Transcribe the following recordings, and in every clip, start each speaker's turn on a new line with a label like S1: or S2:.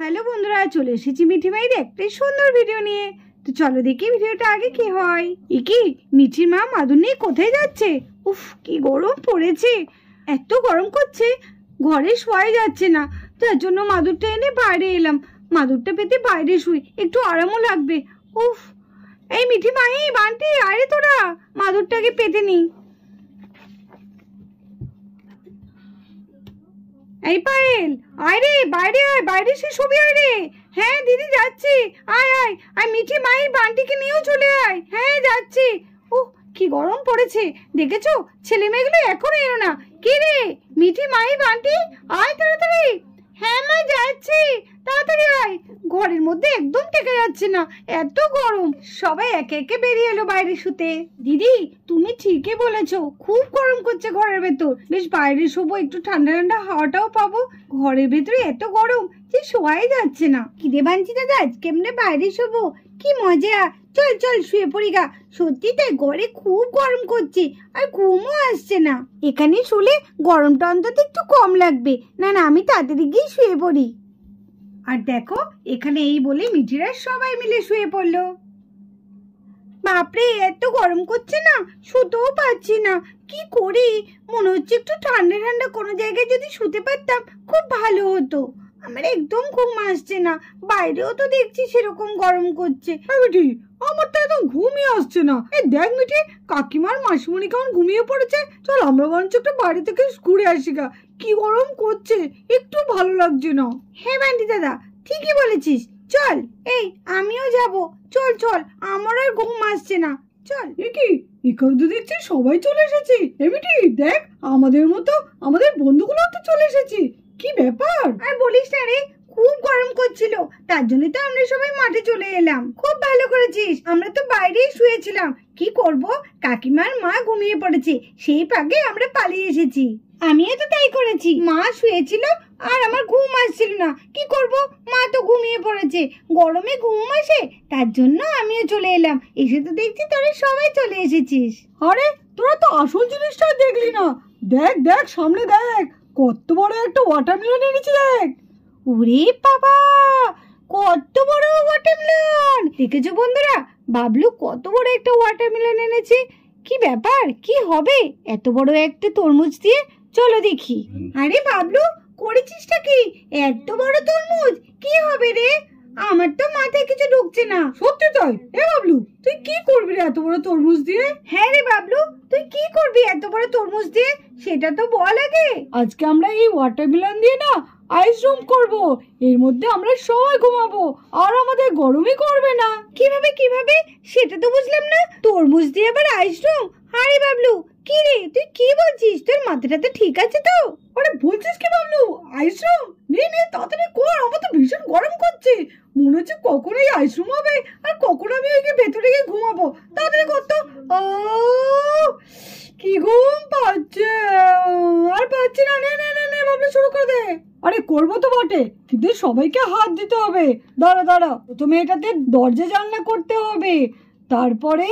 S1: hello বন্ধুরা চলে এসেছি মিঠি ভাইয়ের একটাই সুন্দর ভিডিও নিয়ে তো চলো দেখি ভিডিওটা আগে কি হয় ইকি মিঠির মা মাদুর নিয়ে কোথায় যাচ্ছে উফ কি গরম পড়েছে এত গরম করছে ঘরে শোয়াই যাচ্ছে না তার জন্য মাদুরটা এনে বাইরে এলাম মাদুরটা পেতে বাইরে শুই একটু আরামও লাগবে উফ এই মিঠি মাহি বান্টি আরে তোরা মাদুরটাকে পেতে নি এই পায়েল আয় রে বাইরে আয় বাইরে সে ছবি আয় রে হ্যাঁ দিদি যাচ্ছি আয় আয় আয় মিঠি মায়ের বান্টিকে নিয়েও চলে আয় হ্যাঁ যাচ্ছি ও কি গরম পড়েছে দেখেছো ছেলে মেয়েগুলো এখনো এলো না কে রে মিঠি মায়ের বান্টি আয় তাড়াতাড়ি হ্যাঁ মা যাচ্ছি তাড়াতাড়ি আয় ঘরের মধ্যে একদম টেকে যাচ্ছে না এত গরম সবাই একে একে বেরিয়ে এলো বাইরে শুতে দিদি তুমি ঠিকই বলেছ খুব গরম করছে ঘরের ভেতর বেশ বাইরে শোবো একটু ঠান্ডা ঠান্ডা হাওয়াটাও পাবো ঘরের ভেতরে এত গরম যে শোয়াই যাচ্ছে না কিরে ভাঞ্চি দাদা আজ কেমনে বাইরে শোবো কি মজা চল চল শুয়ে পড়ি গা সত্যি তাই ঘরে খুব গরম করছে আর ঘুমও আসছে না এখানে শুলে গরমটা অন্তত একটু কম লাগবে না না আমি তাড়াতাড়ি গিয়ে শুয়ে পড়ি আর দেখো এখানে এই বলে মিঠিরা সবাই মিলে শুয়ে পড়লো বাপরে এত গরম করছে না শুতেও পাচ্ছি না কি করি মনে হচ্ছে একটু ঠান্ডা ঠান্ডা কোনো জায়গায় যদি শুতে পারতাম খুব ভালো হতো আমার একদম ঘুম আসছে না বাইরেও তো দেখছি সেরকম গরম করছে মিঠি আমার তো একদম ঘুমই আসছে না এ দেখ মিঠি কাকিমার মাসিমণি কেমন ঘুমিয়ে পড়েছে চল আমরা বরঞ্চ একটা বাড়ি থেকে ঘুরে আসি গা কি গরম করছে একটু ভালো লাগছে না হে হ্যাঁ বান্টি দাদা ঠিকই বলেছিস চল এই আমিও যাব চল চল আমার আর ঘুম আসছে না চল কি এখানে তো দেখছি সবাই চলে এসেছে এমিটি দেখ আমাদের মতো আমাদের বন্ধুগুলো তো চলে এসেছে কি ব্যাপার আর বলিস না রে খুব গরম করছিল তার জন্য তো আমরা সবাই মাঠে চলে এলাম খুব ভালো করেছিস আমরা তো বাইরেই শুয়েছিলাম কি করব কাকিমার মা ঘুমিয়ে পড়েছে সেই পাগে আমরা পালিয়ে এসেছি আমিও তো তাই করেছি মা শুয়েছিল আর আমার ঘুম আসছিল না কি করব মা তো ঘুমিয়ে পড়েছে গরমে ঘুম আসে তার জন্য আমিও চলে এলাম এসে তো দেখছি তোরা সবাই চলে এসেছিস আরে তোরা তো আসল জিনিসটা দেখলি না দেখ দেখ সামনে দেখ কত বড় একটা ওয়াটারমেলন এনেছি দেখ ওরে বাবা কত বড় ওয়াটারমেলন দেখেছো বন্ধুরা বাবলু কত বড় একটা ওয়াটারমেলন এনেছে কি ব্যাপার কি হবে এত বড় একটা তরমুজ দিয়ে চলো দেখি আরে বাবলু করেছিসটা কি এত বড় তরমুজ কি হবে রে আমার তো মাথায় কিছু ঢুকছে না সত্যি তাই এ বাবলু তুই কি করবি রে এত বড় তরমুজ দিয়ে হ্যাঁ রে বাবলু তুই কি করবি এত বড় তরমুজ দিয়ে সেটা তো বল আগে আজকে আমরা এই ওয়াটারমেলন দিয়ে না আইস রুম করব এর মধ্যে আমরা সবাই ঘুমাবো আর আমাদের গরমই করবে না কিভাবে কিভাবে সেটা তো বুঝলাম না তরমুজ দিয়ে আবার আইস রুম আরে বাবলু কি রে তুই কি বলছিস তোর মাথাটাতে ঠিক আছে তো আরে বলছিস কি বাবলু আইস রুম নে নে তাড়াতাড়ি কর আমার তো ভীষণ গরম করছে মনে হচ্ছে কখনোই এই আইসুম হবে আর কখন আমি ওইকে ভেতরে গিয়ে ঘুমাবো তাড়াতাড়ি করতো ও কি ঘুম পাচ্ছে আর পাচ্ছি না নে নে নে নে বাবলু শুরু করে দে আরে করবো তো বটে কিন্তু সবাইকে হাত দিতে হবে দাঁড়া দাঁড়া প্রথমে এটাতে দরজা জানলা করতে হবে তারপরে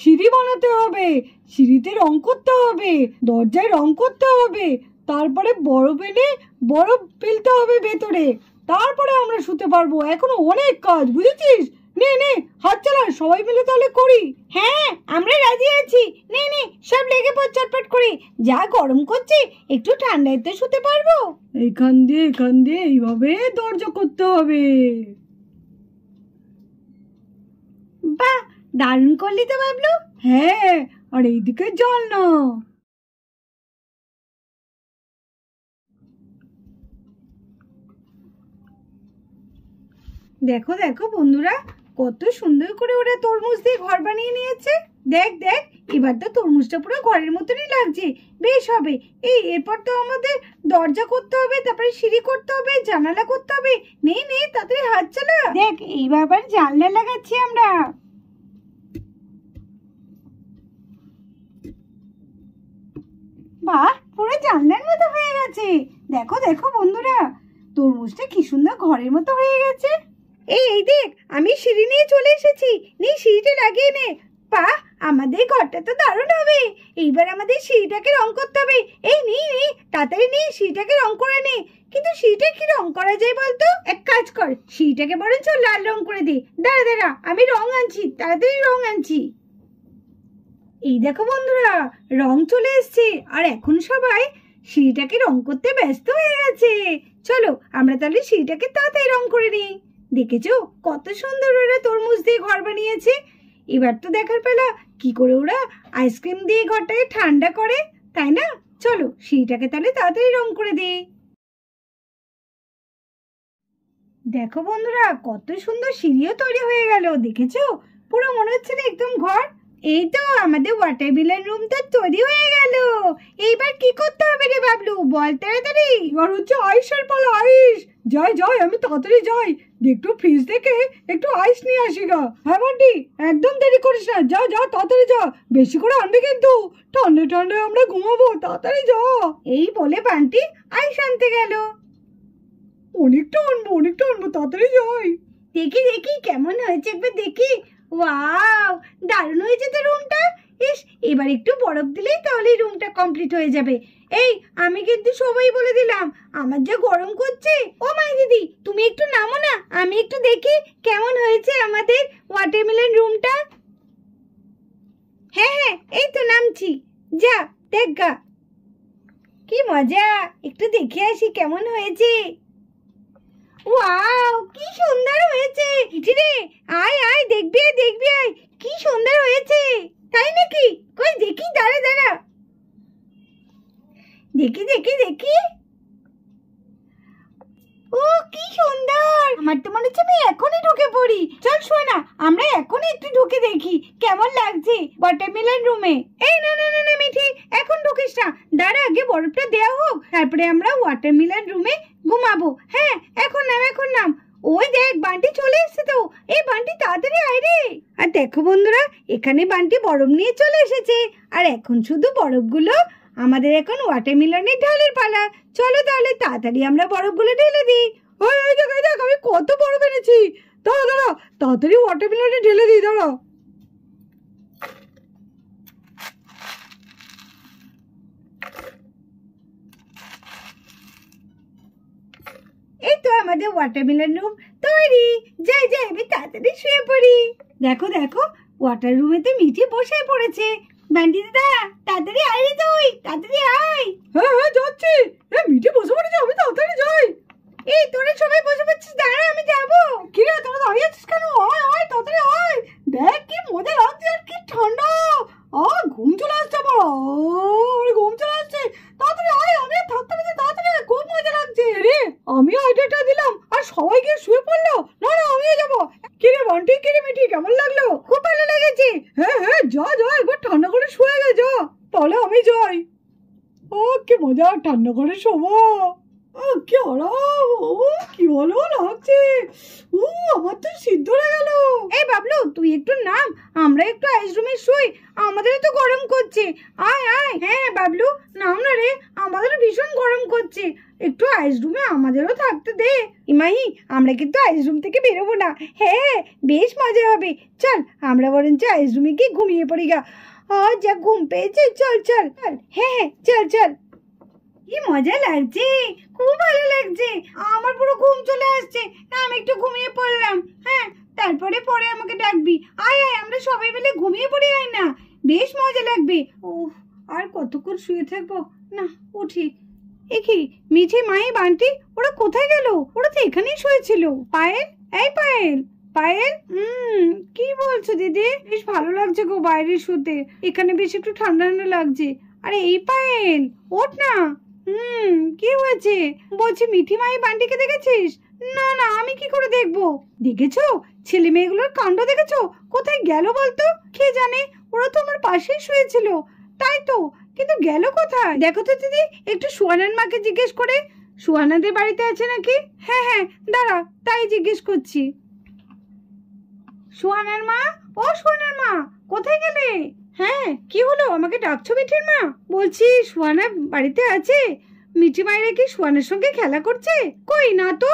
S1: সিঁড়ি বানাতে হবে সিঁড়িতে রং করতে হবে দরজায় রং করতে হবে তারপরে বরফ এনে বরফ ফেলতে হবে ভেতরে তারপরে আমরা শুতে পারবো এখনো অনেক কাজ বুঝেছিস নে নে হাত চালা সবাই মিলে তাহলে করি হ্যাঁ আমরা রাজি আছি নে নে সব লেগে পর চটপট করি যা গরম করছে একটু ঠান্ডায় তো শুতে পারবো এখান দিয়ে এখান দিয়ে এইভাবে দরজা করতে হবে বাহ দারুণ করলি তো বাবলু হ্যাঁ আর এইদিকে জল না দেখো দেখো বন্ধুরা কত সুন্দর করে ওরা তরমুজ দিয়ে ঘর বানিয়ে নিয়েছে দেখ দেখ এবার তো তরমুজটা পুরো ঘরের মতনই লাগছে বেশ হবে এই এরপর তো আমাদের দরজা করতে হবে তারপরে সিঁড়ি করতে হবে জানালা করতে হবে নেই নেই তাদের হাত চালা দেখ এইবার আবার জানলা লাগাচ্ছি আমরা বাহ পুরো জানলার মতো হয়ে গেছে দেখো দেখো বন্ধুরা তরমুজটা কি সুন্দর ঘরের মতো হয়ে গেছে এই এই দেখ আমি সিঁড়ি নিয়ে চলে এসেছি নি সিঁড়িটা লাগিয়ে নে পা আমাদের ঘরটা তো দারুণ হবে এইবার আমাদের সিঁড়িটাকে রং করতে হবে এই নি নি তাড়াতাড়ি নি সিঁড়িটাকে রং করে নে কিন্তু সিঁড়িটা কি রং করা যায় বলতো এক কাজ কর সিঁড়িটাকে বরঞ্চ লাল রং করে দি দাঁড়া দাঁড়া আমি রং আনছি তাড়াতাড়ি রং আনছি এই দেখো বন্ধুরা রং চলে এসছে আর এখন সবাই সিঁড়িটাকে রং করতে ব্যস্ত হয়ে গেছে চলো আমরা তাহলে সিঁড়িটাকে তাড়াতাড়ি রং করে নিই দেখেছ কত সুন্দর ওরা তরমুজ দিয়ে ঘর বানিয়েছে এবার তো দেখার পেলা কি করে ওরা আইসক্রিম দিয়ে ঘরটাকে ঠান্ডা করে তাই না চলো সেইটাকে তাহলে তাড়াতাড়ি রং করে দিই দেখো বন্ধুরা কত সুন্দর সিঁড়িও তৈরি হয়ে গেল দেখেছো পুরো মনে হচ্ছে এই তো আমাদের ওয়াটার বিলের তো তৈরি হয়ে গেল এইবার কি করতে হবে রে বাবলু বল তাড়াতাড়ি এবার হচ্ছে আইসের পালা আইস যাই যাই আমি তাড়াতাড়ি যাই একটু ফ্রিজ থেকে একটু আইস নিয়ে আসি গা হ্যাঁ বন্টি একদম দেরি করিস না যা যা তাড়াতাড়ি যা বেশি করে আনবি কিন্তু ঠান্ডা ঠান্ডা আমরা ঘুমাবো তাড়াতাড়ি যা এই বলে বান্টি আইস আনতে গেল অনেকটা আনবো অনেকটা আনবো তাড়াতাড়ি যাই দেখি দেখি কেমন হয়েছে একবার দেখি ওয়াও দারুণ হয়েছে তো রুমটা ইস এবার একটু বরফ দিলেই তাহলে রুমটা কমপ্লিট হয়ে যাবে এই আমি কিন্তু সবাই বলে দিলাম আমার যা গরম করছে ও মাই দিদি তুমি একটু নামো না আমি একটু দেখি কেমন হয়েছে আমাদের ওয়াটারমেলন রুমটা হ্যাঁ হ্যাঁ এই তো নামছি যা দেখ গা কি মজা একটু দেখে আসি কেমন হয়েছে ওয়াও কি সুন্দর হয়েছে রে আয় আয় দেখবি আয় দেখবি আয় কি সুন্দর হয়েছে তাই নাকি কই দেখি দাঁড়া দাঁড়া দেখি দেখি দেখি ও কি সুন্দর আমার তো মনে হচ্ছে আমি এখনই ঢুকে পড়ি চল শোনা আমরা এখনই একটু ঢুকে দেখি কেমন লাগছে ওয়াটারমেলন রুমে এই না না না না মিঠি এখন ঢুকিস না দাঁড়া আগে বরফটা দেওয়া হোক তারপরে আমরা ওয়াটারমেলন রুমে ঘুমাবো হ্যাঁ এখন নাম এখন নাম ওই দেখ বান্টি চলে এসেছে তো এই বান্টি তাড়াতাড়ি আয় রে আর দেখো বন্ধুরা এখানে বান্টি বরফ নিয়ে চলে এসেছে আর এখন শুধু বরফগুলো আমাদের এখন ওয়াটারমেলনের ঢালের পালা চলো তাহলে তাড়াতাড়ি আমরা বরফগুলো ঢেলে দিই ওই ওই দেখ আমি কত বরফ এনেছি দাঁড়া দাঁড়া তাড়াতাড়ি ওয়াটারমেলনে ঢেলে দিই দাঁড়া এই তো আমাদের ওয়াটারমেলন রুম তৈরি যাই যাই আমি তাড়াতাড়ি শুয়ে পড়ি দেখো দেখো ওয়াটার রুমে তো মিঠে বসে পড়েছে বান্টি দাদা তাড়াতাড়ি আয় তুই তাড়াতাড়ি আয় হ্যাঁ হ্যাঁ যাচ্ছি এ মিঠে বসে পড়েছে আমি তাড়াতাড়ি যাই এই তোরে সবাই বসে পড়ছিস দাঁড়া আমি যাব কি রে তোরা দাঁড়িয়ে আছিস কেন আয় আয় তাড়াতাড়ি আয় দেখ কি মজা লাগছে আর কি ঠান্ডা আ ঘুম চলে আসছে আমার আমার ঘুম চলে আসছে তাড়াতাড়ি আয় আমি থাকতে পারছি তাড়াতাড়ি খুব মজা লাগছে রে আমি আইডিয়াটা দিলাম আর সবাই গিয়ে শুয়ে পড়লো না না আমিও যাবো কিরে বান্টি কিরে মিটি কেমন লাগলো খুব ভালো লেগেছে হ্যাঁ হ্যাঁ যা যা একবার ঠান্ডা করে শুয়ে গে যা তাহলে আমি যাই ও কি মজা ঠান্ডা করে শোবো কি আরাম ও কি ভালো লাগছে ও আমার সিদ্ধ হয়ে গেল এই বাবলু তুই একটু নাম আমরা একটু আইস শুই আমাদেরও তো গরম করছে আয় আয় হ্যাঁ বাবলু নাম না রে আমাদেরও ভীষণ গরম করছে একটু আইস আমাদেরও থাকতে দে ইমাহি আমরা কিন্তু আইস রুম থেকে বেরোবো না হ্যাঁ, হ্যাঁ বেশ মজা হবে চল আমরা বরঞ্চ আইস রুমে গিয়ে ঘুমিয়ে পড়ি গা ও যা ঘুম পেয়েছে চল চল হ্যাঁ হ্যাঁ চল চল কি মজা লাগছে খুব ভালো লাগছে আমার পুরো ঘুম চলে আসছে আমি একটু ঘুমিয়ে পড়লাম হ্যাঁ তারপরে পরে আমাকে ডাকবি আয় আয় আমরা সবাই মিলে ঘুমিয়ে পড়ি আয় না বেশ মজা লাগবে ও আর কতক্ষণ শুয়ে থাকবো না উঠি এখি মিঠে মাই বান্টি ওরা কোথায় গেল ওরা তো এখানেই শুয়েছিল পায়েল এই পায়েল পায়েল হুম কি বলছো দিদি বেশ ভালো লাগছে গো বাইরে শুতে এখানে বেশ একটু ঠান্ডা ঠান্ডা লাগছে আরে এই পায়েল ওঠ না হুম কি হয়েছে বলছি মিঠি মাই বান্টিকে দেখেছিস না না আমি কি করে দেখব দেখেছো ছেলে মেয়েগুলোর কাণ্ড দেখেছ কোথায় গেল বলতো কে জানে ওরা তো আমার পাশেই শুয়েছিল তাই তো কিন্তু গেল কোথায় দেখো তো দিদি একটু সুয়ানার মাকে জিজ্ঞেস করে সুয়ানাদের বাড়িতে আছে নাকি হ্যাঁ হ্যাঁ দাঁড়া তাই জিজ্ঞেস করছি সুহানার মা ও সুহানার মা কোথায় গেলে কি হলো আমাকে ডাকছো মিঠির মা বলছি সোয়ানা বাড়িতে আছে মিঠি মায়েরা কি সোয়ানের সঙ্গে খেলা করছে কই না তো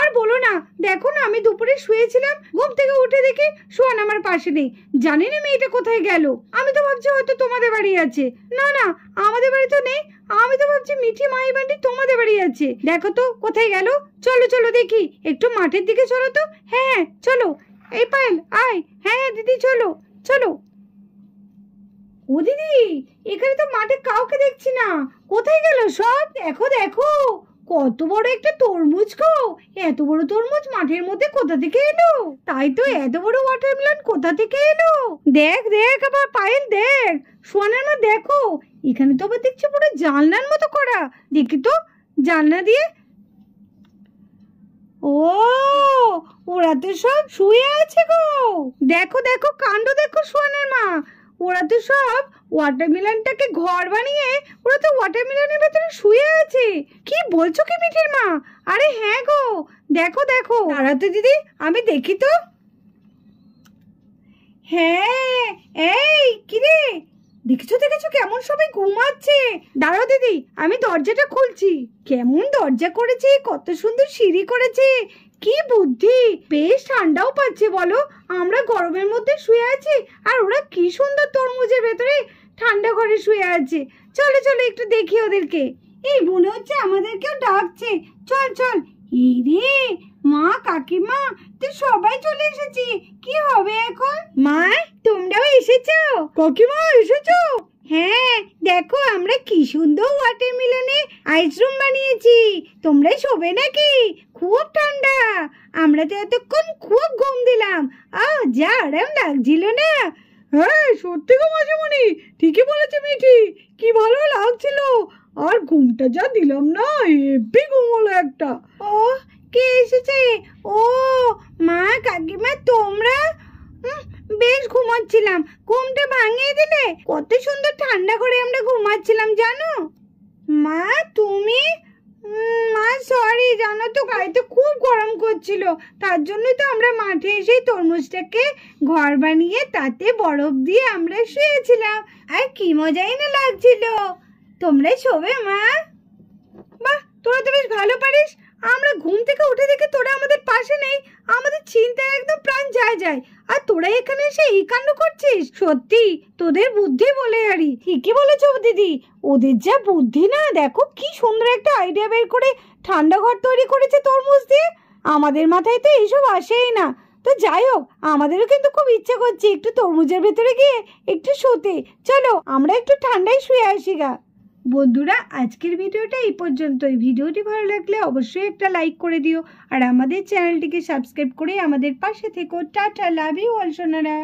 S1: আর বলো না দেখো না আমি দুপুরে শুয়েছিলাম ঘুম থেকে উঠে দেখি সোয়ান আমার পাশে নেই জানি না মেয়েটা কোথায় গেল আমি তো ভাবছি হয়তো তোমাদের বাড়ি আছে না না আমাদের বাড়ি তো নেই আমি তো ভাবছি মিঠি মাই বান্ডি তোমাদের বাড়ি আছে দেখো তো কোথায় গেল চলো চলো দেখি একটু মাঠের দিকে চলো তো হ্যাঁ হ্যাঁ চলো এই পায়েল আয় হ্যাঁ হ্যাঁ দিদি চলো চলো ও দিদি এখানে তো মাঠে কাউকে দেখছি না কোথায় গেল সব দেখো দেখো কত বড় একটা তরমুজ গো এত বড় তরমুজ মাঠের মধ্যে কোথা থেকে এলো তাই তো এত বড় ওয়াটারমেলন কোথা থেকে এলো দেখ দেখ আবার পায়েল দেখ সোনানা দেখো এখানে তো আবার দেখছি পুরো জানলার মতো করা দেখি তো জানলা দিয়ে ও ওরা তো সব শুয়ে আছে গো দেখো দেখো কাণ্ড দেখো সোনার মা ওরা তো সব ওয়াটারমেলনটাকে ঘর বানিয়ে ওরা তো মিলনের ভেতরে শুয়ে আছে কি বলছো কি মিঠির মা আরে হ্যাঁ গো দেখো দেখো তারা তো দিদি আমি দেখি তো হ্যাঁ এই কিরে দেখেছো দেখেছো কেমন সবাই ঘুমাচ্ছে দাঁড়াও দিদি আমি দরজাটা খুলছি কেমন দরজা করেছি কত সুন্দর সিঁড়ি করেছি কি বুদ্ধি বেশ ঠান্ডাও পাচ্ছে বলো আমরা গরমের মধ্যে শুয়ে আছি আর ওরা কি সুন্দর তরমুজের ভেতরে ঠান্ডা ঘরে শুয়ে আছে চলো চলো একটু দেখি ওদেরকে এই মনে হচ্ছে আমাদেরকেও ডাকছে চল চল এই রে মা কাকিমা তুই সবাই চলে এসেছি কি হবে এখন মা তোমরাও এসেছো কাকিমা এসেছো হ্যাঁ দেখো আমরা কি সুন্দর ওয়াটার মিলনে আইসক্রিম বানিয়েছি তোমরাই শোবে নাকি বিছানা এতক্ষণ খুব ঘুম দিলাম আ যা আরাম লাগছিল না হ্যাঁ সত্যি গো মাসিমণি ঠিকই বলেছে মিঠি কি ভালো লাগছিল আর ঘুমটা যা দিলাম না হেভি ঘুম হলো একটা ও কে এসেছে ও মা কাকিমা তোমরা বেশ ঘুমাচ্ছিলাম ঘুমটা ভাঙিয়ে দিলে কত সুন্দর ঠান্ডা করে আমরা ঘুমাচ্ছিলাম জানো মা তুমি মা সরি জানো তো গাড়িতে খুব গরম করছিল তার জন্যই তো আমরা মাঠে এসেই তরমুজটাকে ঘর বানিয়ে তাতে বরফ দিয়ে আমরা শুয়েছিলাম আর কি মজাই না লাগছিল তোমরা শোবে মা বাহ তোরা তো বেশ ভালো পারিস আমরা ঘুম থেকে উঠে দেখে তোরা আমাদের পাশে নেই আমাদের চিন্তায় একদম প্রাণ যায় যায় আর তোরা এখানে এসে এই কাণ্ড করছিস সত্যি তোদের বুদ্ধি বলে আরি ঠিকই বলেছ দিদি ওদের যা বুদ্ধি না দেখো কি সুন্দর একটা আইডিয়া বের করে ঠান্ডা ঘর তৈরি করেছে তরমুজ দিয়ে আমাদের মাথায় তো এইসব আসেই না তো যাই হোক আমাদেরও কিন্তু খুব ইচ্ছে করছে একটু তরমুজের ভেতরে গিয়ে একটু শুতে চলো আমরা একটু ঠান্ডায় শুয়ে আসি গা বন্ধুরা আজকের ভিডিওটা এই পর্যন্তই ভিডিওটি ভালো লাগলে অবশ্যই একটা লাইক করে দিও আর আমাদের চ্যানেলটিকে সাবস্ক্রাইব করে আমাদের পাশে থেকো টাটা লাভ ইউ অলসোনারা